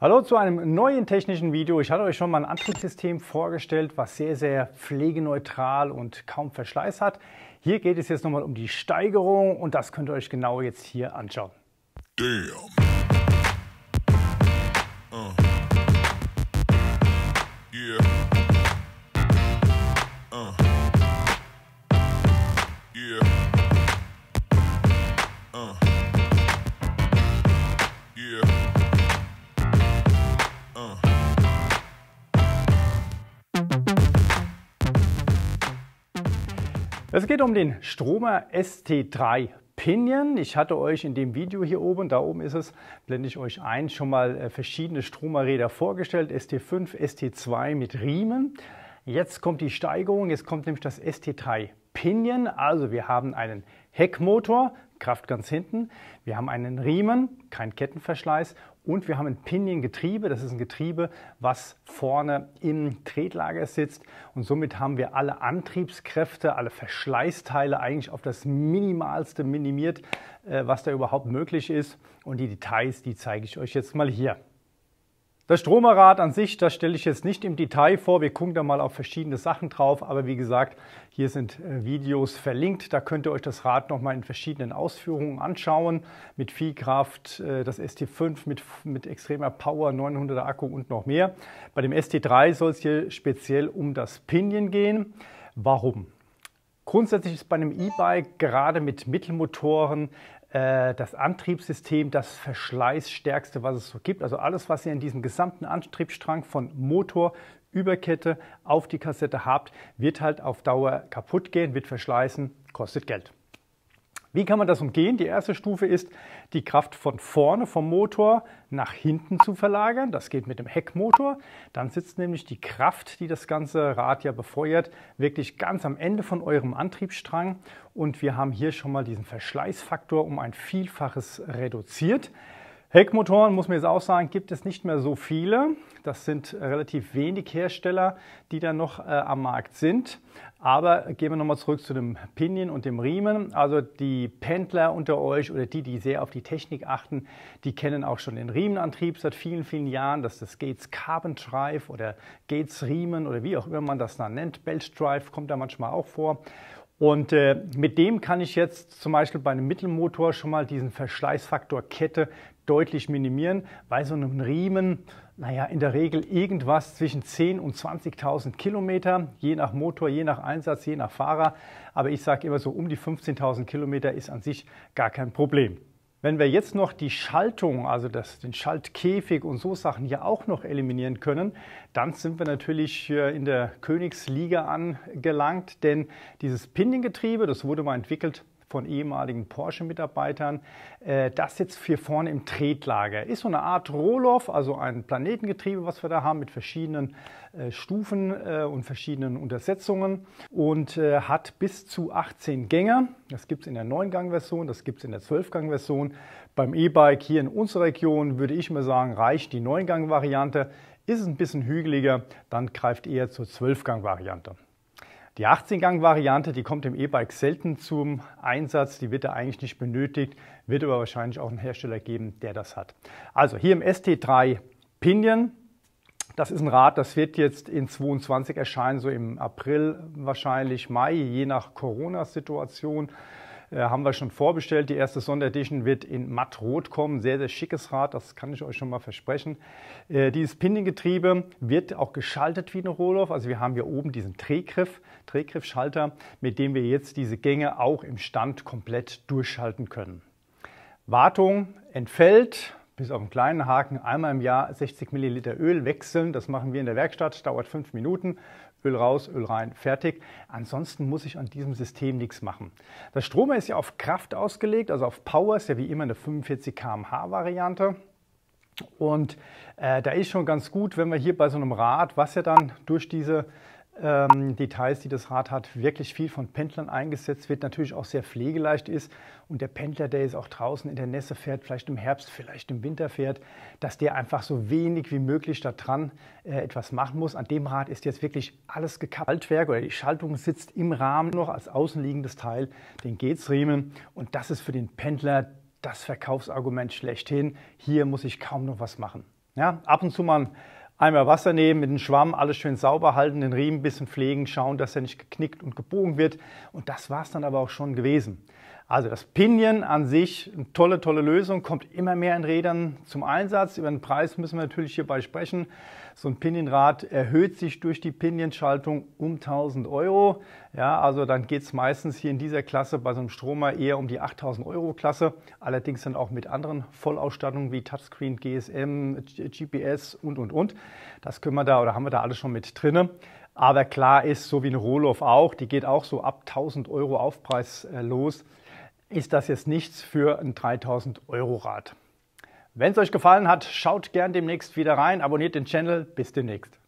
Hallo zu einem neuen technischen Video. Ich hatte euch schon mal ein Antriebssystem vorgestellt, was sehr, sehr pflegeneutral und kaum Verschleiß hat. Hier geht es jetzt nochmal um die Steigerung und das könnt ihr euch genau jetzt hier anschauen. Damn. Es geht um den Stromer ST3 Pinion. Ich hatte euch in dem Video hier oben, da oben ist es, blende ich euch ein, schon mal äh, verschiedene Stromerräder vorgestellt, ST5, ST2 mit Riemen. Jetzt kommt die Steigerung, jetzt kommt nämlich das ST3 Pinion, also wir haben einen Heckmotor Kraft ganz hinten. Wir haben einen Riemen, kein Kettenverschleiß und wir haben ein Piniengetriebe. Das ist ein Getriebe, was vorne im Tretlager sitzt. Und somit haben wir alle Antriebskräfte, alle Verschleißteile eigentlich auf das Minimalste minimiert, äh, was da überhaupt möglich ist. Und die Details, die zeige ich euch jetzt mal hier. Das Stromerrad an sich, das stelle ich jetzt nicht im Detail vor. Wir gucken da mal auf verschiedene Sachen drauf. Aber wie gesagt, hier sind äh, Videos verlinkt. Da könnt ihr euch das Rad nochmal in verschiedenen Ausführungen anschauen. Mit viel Kraft, äh, das ST5 mit, mit extremer Power, 900er Akku und noch mehr. Bei dem ST3 soll es hier speziell um das Pinion gehen. Warum? Grundsätzlich ist bei einem E-Bike gerade mit Mittelmotoren äh, das Antriebssystem das verschleißstärkste, was es so gibt. Also alles, was ihr in diesem gesamten Antriebsstrang von Motor über Kette auf die Kassette habt, wird halt auf Dauer kaputt gehen, wird verschleißen, kostet Geld. Wie kann man das umgehen? Die erste Stufe ist, die Kraft von vorne vom Motor nach hinten zu verlagern. Das geht mit dem Heckmotor. Dann sitzt nämlich die Kraft, die das ganze Rad ja befeuert, wirklich ganz am Ende von eurem Antriebsstrang. Und wir haben hier schon mal diesen Verschleißfaktor um ein Vielfaches reduziert. Heckmotoren, muss man jetzt auch sagen, gibt es nicht mehr so viele. Das sind äh, relativ wenig Hersteller, die dann noch äh, am Markt sind. Aber gehen wir nochmal zurück zu dem Pinion und dem Riemen. Also die Pendler unter euch oder die, die sehr auf die Technik achten, die kennen auch schon den Riemenantrieb seit vielen, vielen Jahren. Das ist das Gates Carbon Drive oder Gates Riemen oder wie auch immer man das dann nennt. Belch Drive kommt da manchmal auch vor. Und äh, mit dem kann ich jetzt zum Beispiel bei einem Mittelmotor schon mal diesen Verschleißfaktor Kette deutlich minimieren. Bei so einem Riemen, naja, in der Regel irgendwas zwischen 10.000 und 20.000 Kilometer, je nach Motor, je nach Einsatz, je nach Fahrer. Aber ich sage immer so, um die 15.000 Kilometer ist an sich gar kein Problem. Wenn wir jetzt noch die Schaltung, also das, den Schaltkäfig und so Sachen hier auch noch eliminieren können, dann sind wir natürlich äh, in der Königsliga angelangt, denn dieses Piniengetriebe, das wurde mal entwickelt von ehemaligen Porsche-Mitarbeitern. Äh, das sitzt hier vorne im Tretlager ist so eine Art Rohloff, also ein Planetengetriebe, was wir da haben mit verschiedenen äh, Stufen äh, und verschiedenen Untersetzungen und hat bis zu 18 Gänge. Das gibt es in der 9-Gang-Version, das gibt es in der 12-Gang-Version. Beim E-Bike hier in unserer Region würde ich mal sagen, reicht die 9-Gang-Variante. Ist es ein bisschen hügeliger, dann greift eher zur 12-Gang-Variante. Die 18-Gang-Variante, die kommt im E-Bike selten zum Einsatz, die wird da eigentlich nicht benötigt, wird aber wahrscheinlich auch einen Hersteller geben, der das hat. Also hier im ST3 Pinion, das ist ein Rad, das wird jetzt in 22 erscheinen, so im April wahrscheinlich, Mai, je nach Corona-Situation. Äh, haben wir schon vorbestellt. Die erste Sonderedition wird in Mattrot kommen. Sehr, sehr schickes Rad, das kann ich euch schon mal versprechen. Äh, dieses Pinning-Getriebe wird auch geschaltet wie eine Rohloff. Also wir haben hier oben diesen Drehgriff, Drehgriffschalter, mit dem wir jetzt diese Gänge auch im Stand komplett durchschalten können. Wartung entfällt. Bis auf einen kleinen Haken einmal im Jahr 60 Milliliter Öl wechseln. Das machen wir in der Werkstatt, dauert fünf Minuten. Öl raus, Öl rein, fertig. Ansonsten muss ich an diesem System nichts machen. Das Stromer ist ja auf Kraft ausgelegt, also auf Power, ist ja wie immer eine 45 km/h Variante. Und äh, da ist schon ganz gut, wenn wir hier bei so einem Rad, was ja dann durch diese ähm, Details, die das Rad hat, wirklich viel von Pendlern eingesetzt wird, natürlich auch sehr pflegeleicht ist und der Pendler, der jetzt auch draußen in der Nässe fährt, vielleicht im Herbst, vielleicht im Winter fährt, dass der einfach so wenig wie möglich daran äh, etwas machen muss. An dem Rad ist jetzt wirklich alles gekappt. oder die Schaltung sitzt im Rahmen noch als außenliegendes Teil, den Gehtsriemen und das ist für den Pendler das Verkaufsargument schlechthin. Hier muss ich kaum noch was machen. Ja, ab und zu mal ein Einmal Wasser nehmen, mit dem Schwamm alles schön sauber halten, den Riemen ein bisschen pflegen, schauen, dass er nicht geknickt und gebogen wird. Und das war es dann aber auch schon gewesen. Also das Pinion an sich, eine tolle, tolle Lösung, kommt immer mehr in Rädern zum Einsatz. Über den Preis müssen wir natürlich hierbei sprechen. So ein Pinionrad erhöht sich durch die Pinion-Schaltung um 1000 Euro. Ja, also dann geht es meistens hier in dieser Klasse bei so einem Stromer eher um die 8000 Euro Klasse. Allerdings dann auch mit anderen Vollausstattungen wie Touchscreen, GSM, GPS und, und, und. Das können wir da oder haben wir da alles schon mit drinne. Aber klar ist, so wie ein Rohloff auch, die geht auch so ab 1000 Euro Aufpreis äh, los ist das jetzt nichts für ein 3000 Euro Rad. Wenn es euch gefallen hat, schaut gern demnächst wieder rein, abonniert den Channel. Bis demnächst.